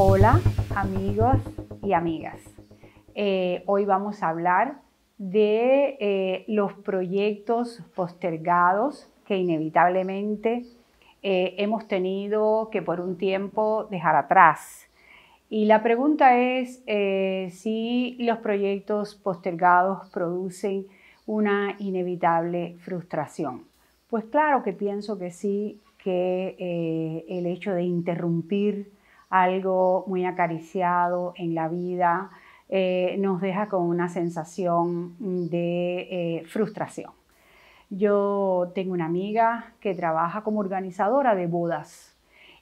Hola amigos y amigas. Eh, hoy vamos a hablar de eh, los proyectos postergados que inevitablemente eh, hemos tenido que por un tiempo dejar atrás. Y la pregunta es si los proyectos postergados producen una inevitable frustración. Pues claro que pienso que sí, que el hecho de interrumpir algo muy acariciado en la vida, eh, nos deja con una sensación de eh, frustración. Yo tengo una amiga que trabaja como organizadora de bodas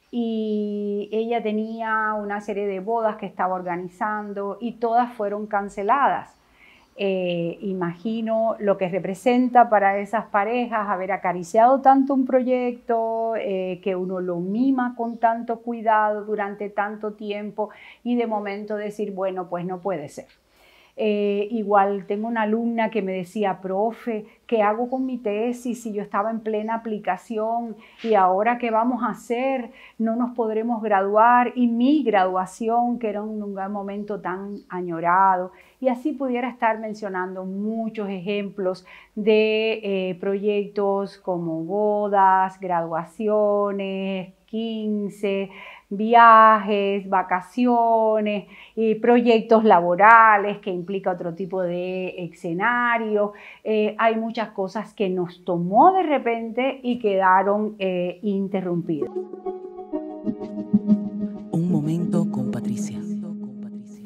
y ella tenía una serie de bodas que estaba organizando y todas fueron canceladas eh, imagino lo que representa para esas parejas haber acariciado tanto un proyecto, eh, que uno lo mima con tanto cuidado durante tanto tiempo y de momento decir, bueno, pues no puede ser. Eh, igual tengo una alumna que me decía, profe, ¿qué hago con mi tesis si yo estaba en plena aplicación y ahora qué vamos a hacer? No nos podremos graduar y mi graduación, que era un, un momento tan añorado. Y así pudiera estar mencionando muchos ejemplos de eh, proyectos como bodas, graduaciones, 15, viajes, vacaciones, proyectos laborales que implica otro tipo de escenario. Eh, hay muchas cosas que nos tomó de repente y quedaron eh, interrumpidas.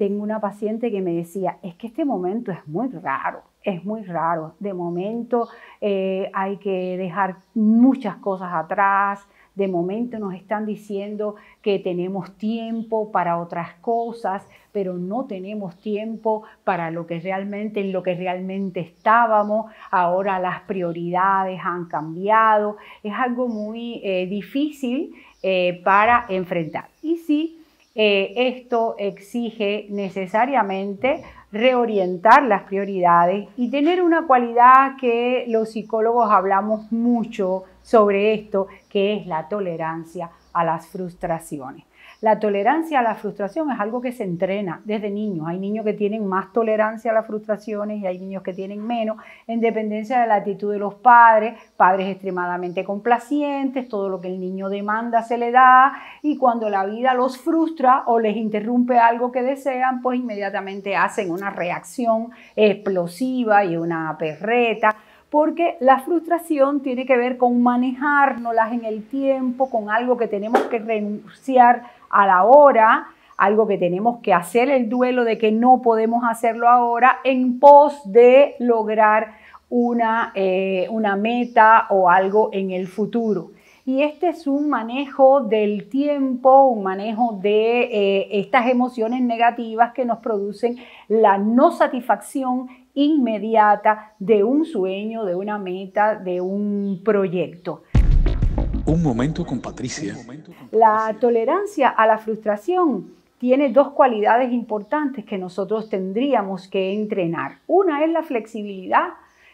tengo una paciente que me decía, es que este momento es muy raro, es muy raro. De momento eh, hay que dejar muchas cosas atrás, de momento nos están diciendo que tenemos tiempo para otras cosas, pero no tenemos tiempo para lo que realmente, en lo que realmente estábamos. Ahora las prioridades han cambiado. Es algo muy eh, difícil eh, para enfrentar. Y sí, eh, esto exige necesariamente reorientar las prioridades y tener una cualidad que los psicólogos hablamos mucho sobre esto, que es la tolerancia a las frustraciones. La tolerancia a la frustración es algo que se entrena desde niños. Hay niños que tienen más tolerancia a las frustraciones y hay niños que tienen menos, en dependencia de la actitud de los padres, padres extremadamente complacientes, todo lo que el niño demanda se le da y cuando la vida los frustra o les interrumpe algo que desean, pues inmediatamente hacen una reacción explosiva y una perreta porque la frustración tiene que ver con manejárnoslas en el tiempo, con algo que tenemos que renunciar a la hora, algo que tenemos que hacer el duelo de que no podemos hacerlo ahora en pos de lograr una, eh, una meta o algo en el futuro. Y este es un manejo del tiempo, un manejo de eh, estas emociones negativas que nos producen la no satisfacción inmediata de un sueño, de una meta, de un proyecto. Un momento con Patricia. La tolerancia a la frustración tiene dos cualidades importantes que nosotros tendríamos que entrenar. Una es la flexibilidad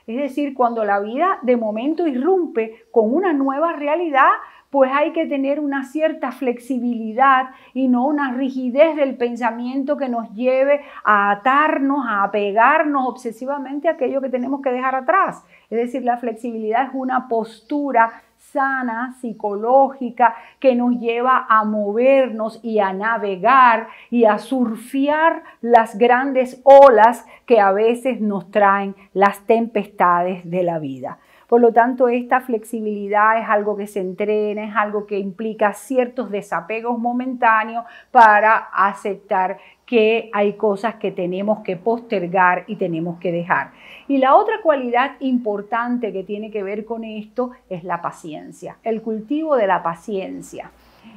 es decir, cuando la vida de momento irrumpe con una nueva realidad, pues hay que tener una cierta flexibilidad y no una rigidez del pensamiento que nos lleve a atarnos, a apegarnos obsesivamente a aquello que tenemos que dejar atrás. Es decir, la flexibilidad es una postura sana, psicológica, que nos lleva a movernos y a navegar y a surfear las grandes olas que a veces nos traen las tempestades de la vida. Por lo tanto, esta flexibilidad es algo que se entrena, es algo que implica ciertos desapegos momentáneos para aceptar que hay cosas que tenemos que postergar y tenemos que dejar. Y la otra cualidad importante que tiene que ver con esto es la paciencia, el cultivo de la paciencia.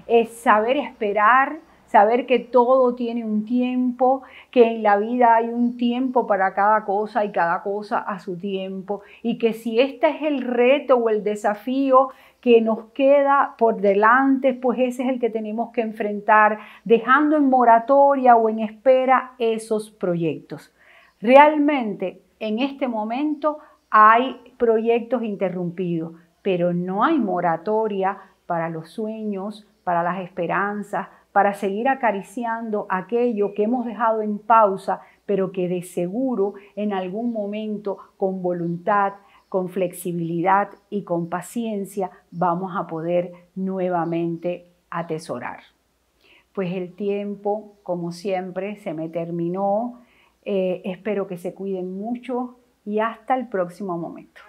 Es saber esperar, saber que todo tiene un tiempo, que en la vida hay un tiempo para cada cosa y cada cosa a su tiempo, y que si este es el reto o el desafío que nos queda por delante, pues ese es el que tenemos que enfrentar, dejando en moratoria o en espera esos proyectos. Realmente en este momento hay proyectos interrumpidos, pero no hay moratoria para los sueños, para las esperanzas, para seguir acariciando aquello que hemos dejado en pausa, pero que de seguro en algún momento con voluntad, con flexibilidad y con paciencia vamos a poder nuevamente atesorar. Pues el tiempo, como siempre, se me terminó. Eh, espero que se cuiden mucho y hasta el próximo momento.